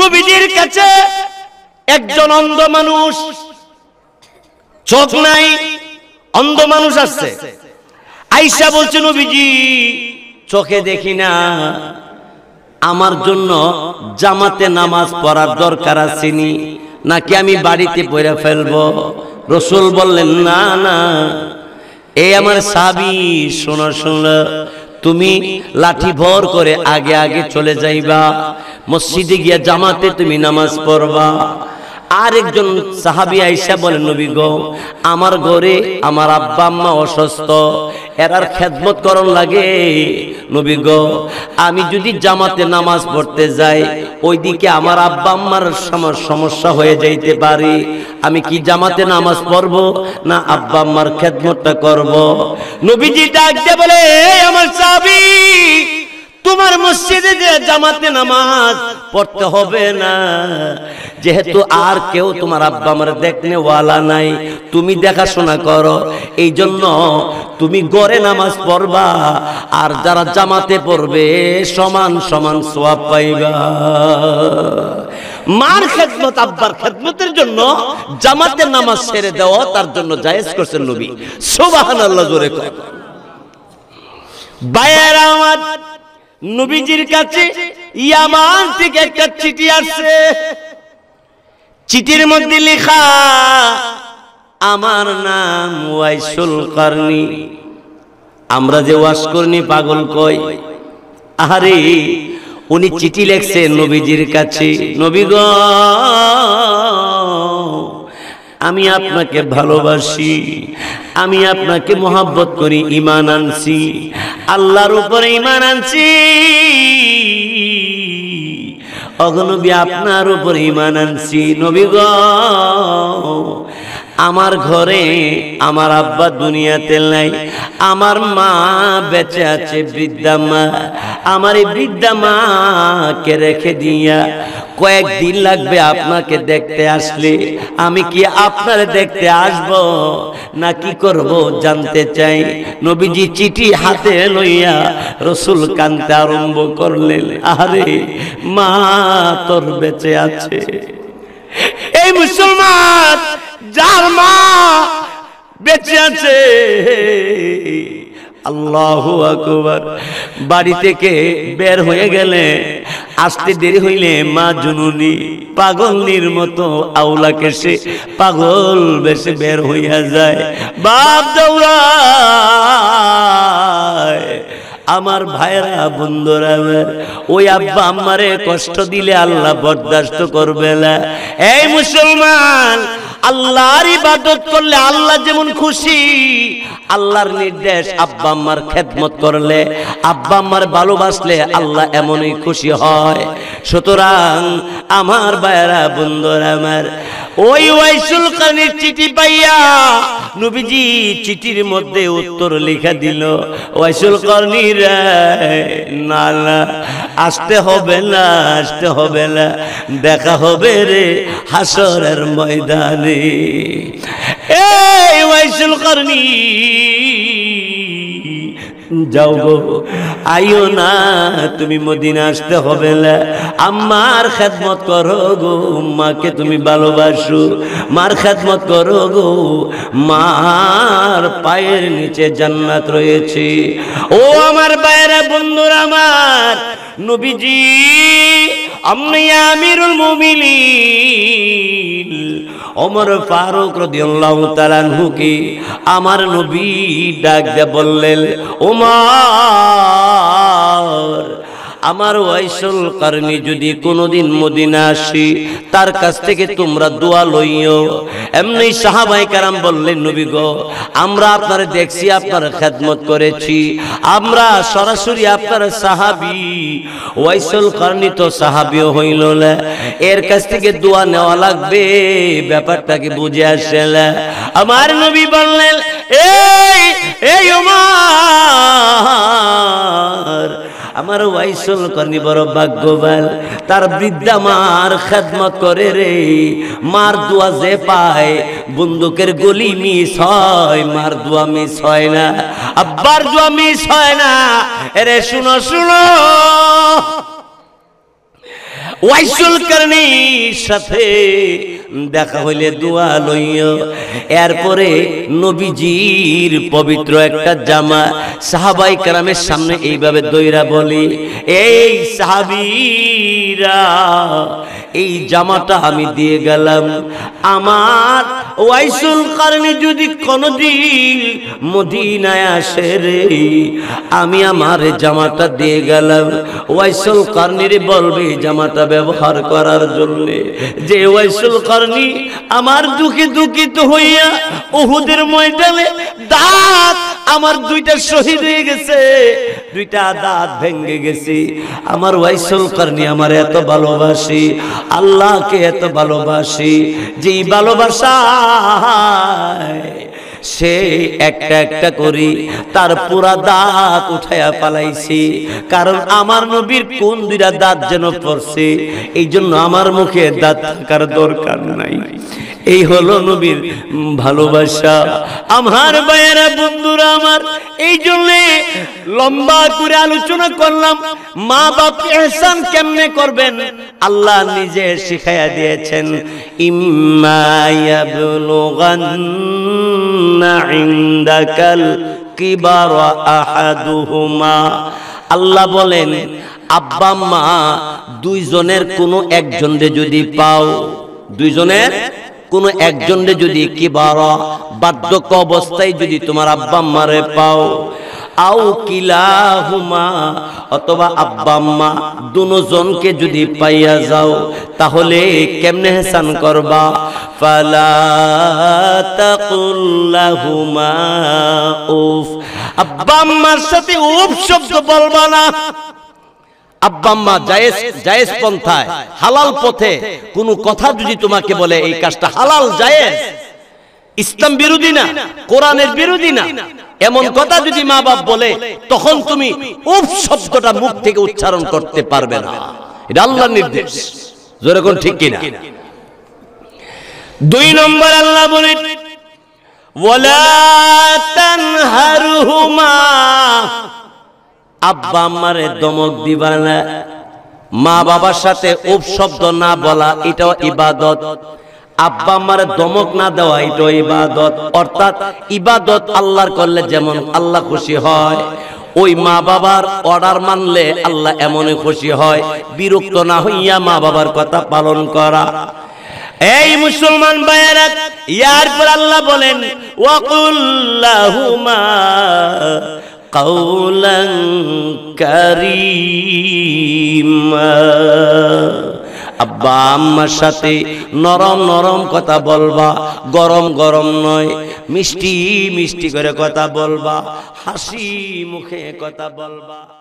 নবীজির কাছে একজন অন্ধ মানুষ চোখ নাই অন্ধ মানুষ আসছে আইসা বলছে নবীজি চোখে দেখি না আমার জন্য জামাতে নামাজ পড়ার দরকার আসেনি নাকি আমি বাড়িতে পড়ে ফেলব রসুল বললেন না না এ আমার সাবি শোনো শুনল তুমি লাঠি ভর করে আগে আগে চলে যাইবা মসজিদে গিয়া জামাতে তুমি নামাজ পড়বা আর একজন সাহাবি আইসা বলে নবী গো আমার ঘরে আমার আব্বা আম্মা অসুস্থ এরার খেদমত করণ লাগে নবী গো আমি যদি জামাতে নামাজ পড়তে যাই ওইদিকে আমার আব্বা আম্মার সমস্যা হয়ে যাইতে পারি আমি কি জামাতে নামাজ পড়ব না আব্বা আম্মার খেদমতটা করব নবীজি ডাকতে বলে আমার সাহাবি তোমার মসজিদে যে জামাতে নামাজ পড়তে হবে না যেহেতু আর কেউ তোমার আব্বা আমার দেখনে ওয়ালা নাই তুমি দেখাশোনা করো এই জন্য তুমি গড়ে নামাজ পড়বা আর যারা জামাতে পড়বে সমান সমান সোয়াব পাইবা মার খেদমত আব্বার খেদমতের জন্য জামাতে নামাজ ছেড়ে দেওয়া তার জন্য জায়েজ করছেন নবী সোবাহান আল্লাহ জোরে কর বায়ের আমার নবীজির কাছে ইয়ামান থেকে একটা চিঠি আসছে চিঠির মধ্যে লেখা আমার নাম ওয়াইসুল কারনি আমরা যে করনি পাগল কই আরে উনি চিঠি লেখছে নবীজির কাছে নবীগ আমি আপনাকে ভালোবাসি আমি আপনাকে মোহাব্বত করি ইমান আনছি আল্লাহর উপরে ইমান আনছি অগনবী আপনার উপরে ইমান আনছি নবীগ আমার ঘরে আমার আব্বা দুনিয়াতে নাই আমার মা বেঁচে আছে বৃদ্ধা মা আমার এই বৃদ্ধা মাকে রেখে দিয়া কয়েকদিন লাগবে আপনাকে দেখতে আসলে আমি কি আপনার দেখতে আসব না কি করব জানতে চাই নবীজি চিঠি হাতে লইয়া রসুল কানতে আরম্ভ করলেন আরে মা তোর বেঁচে আছে এই মুসলমান আল্লাহ আকবর বাড়ি থেকে বের হয়ে গেলে আসতে দেরি হইলে মা জুনুনি পাগলনির মতো আউলা কেসে পাগল বেশে বের হইয়া যায় বাপ আমার ভাইরা বন্ধুরা ওই আব্বা আমারে কষ্ট দিলে আল্লাহ বরদাস্ত করবে না এই মুসলমান আল্লাহর ইবাদত করলে আল্লাহ যেমন খুশি আল্লাহর নির্দেশ আব্বা আম্মার খেদমত করলে আব্বা আম্মার ভালোবাসলে আল্লাহ এমনই খুশি হয় সুতরাং আমার বায়রা বন্ধুরা আমার ওই ওয়াইসুল কানির চিঠি পাইয়া নবীজি চিঠির মধ্যে উত্তর লেখা দিল ওয়াইসুল কানির না না আসতে হবে না আসতে হবে না দেখা হবে রে হাসরের ময়দানে এই ওয়াইসুল কর্ণী যাও গো আইও না তুমি মদিনা আসতে হবে না আম্মার খেদমত করো গো মাকে তুমি ভালোবাসো মার খেদমত করো গো মার পায়ের নিচে জান্নাত রয়েছে ও আমার পায়ের বন্ধুরা আমার নবীজি আপনি আমিরুল মুমিলিন ওমর ফারুক রাদিয়াল্লাহু তাআলা হুকি আমার নবী ডাক দিয়ে বললেন ওমর আমার ওয়াইসুল কারণে যদি কোনোদিন মদিনা আসি তার কাছ থেকে তোমরা দোয়া লইও এমনি সাহাবাই কারাম বললেন নবী গো আমরা আপনার দেখছি আপনার খেদমত করেছি আমরা সরাসরি আপনার সাহাবি ওয়াইসুল কারণে তো সাহাবিও হইল এর কাছ থেকে দোয়া নেওয়া লাগবে ব্যাপারটাকে বুঝে আসেন আমার নবী বললেন এই এই উমার আমার ওয়াইসল করনি বড় ভাগ্যবান তার বৃদ্ধা মার খেদমত করে রে মার দোয়া যে পায় বন্দুকের গলি মিস হয় মার দোয়া মিস হয় না আব্বার দোয়া মিস হয় না এরে শুনো শুনো ওয়াইসল করনি সাথে দেখা হইলে দোয়া লইও এরপরে নবীজির পবিত্র একটা জামা সাহাবাই কারামের সামনে এইভাবে দৈরা বলি এই সাহাবিরা এই জামাটা আমি দিয়ে গেলাম আমার ওয়াইসুল কারণে যদি কোনদিন মদিনায় আসে রে আমি আমার জামাটা দিয়ে গেলাম ওয়াইসুল কারণে বলবে জামাটা ব্যবহার করার জন্য যে ওয়াইসুল কার ধরনি আমার দুঃখে দুঃখিত হইয়া উহুদের ময়দানে দাঁত আমার দুইটা শহীদ হয়ে গেছে দুইটা দাঁত ভেঙে গেছি আমার ওয়াইসল কারণে আমার এত ভালোবাসি আল্লাহকে এত ভালোবাসি যেই ভালোবাসা সে একটা একটা করি তার পুরা দাঁত উঠাইয়া পালাইছি কারণ আমার নবীর কোন দুইটা দাঁত যেন পড়ছে এই জন্য আমার মুখে দাঁত থাকার দরকার নাই এই হলো নবীর ভালোবাসা আমার ভাইয়েরা বন্ধুরা আমার এই জন্যে লম্বা করে আলোচনা করলাম মা বাপ এহসান কেমনে করবেন আল্লাহ নিজে শিখাইয়া দিয়েছেন ইমায়াবলুগান্নাইন্দাকাল আল্লাহ বলেন আব্বা মা দুইজনের কোনো একজনকে যদি পাও দুইজনের কোনো একজন যদি কিবার বার্ধক্য অবস্থায় যদি তোমার আব্বা মারে পাও আও কিলাহুমা অথবা আব্বা আম্মা দুজনকে যদি পাইয়া যাও তাহলে কেমনে হেসান করবা ফালা তাকুল্লাহুমা উফ আব্বা আম্মার সাথে উফ শব্দ বলবা না আব্বাম্মা জায়েজ জায়েজ পন্থায় হালাল পথে কোনো কথা যদি তোমাকে বলে এই কাজটা হালাল জায়েজ ইসলাম বিরোধী না কোরআনের বিরোধী না এমন কথা যদি মা বাপ বলে তখন তুমি উপ শব্দটা মুখ থেকে উচ্চারণ করতে পারবে না এটা আল্লাহর নির্দেশ যেরকম ঠিক কিনা দুই নম্বর আল্লাহ বলে ولا تنهرهما আব্বা আম্মারে দমক দিবা না মা বাবার সাথে উপ শব্দ না বলা এটাও ইবাদত আব্বা আমার দমক না দেওয়া এটাও ইবাদত অর্থাৎ ইবাদত আল্লাহর করলে যেমন আল্লাহ খুশি হয় ওই মা বাবার অর্ডার মানলে আল্লাহ এমনই খুশি হয় বিরক্ত না হইয়া মা বাবার কথা পালন করা এই মুসলমান ভাইয়ারা ইয়ার পর আল্লাহ বলেন ওয়াকুল্লাহুমা قولا كريما আব্বা আম্মার সাথে নরম নরম কথা বলবা গরম গরম নয় মিষ্টি মিষ্টি করে কথা বলবা হাসি মুখে কথা বলবা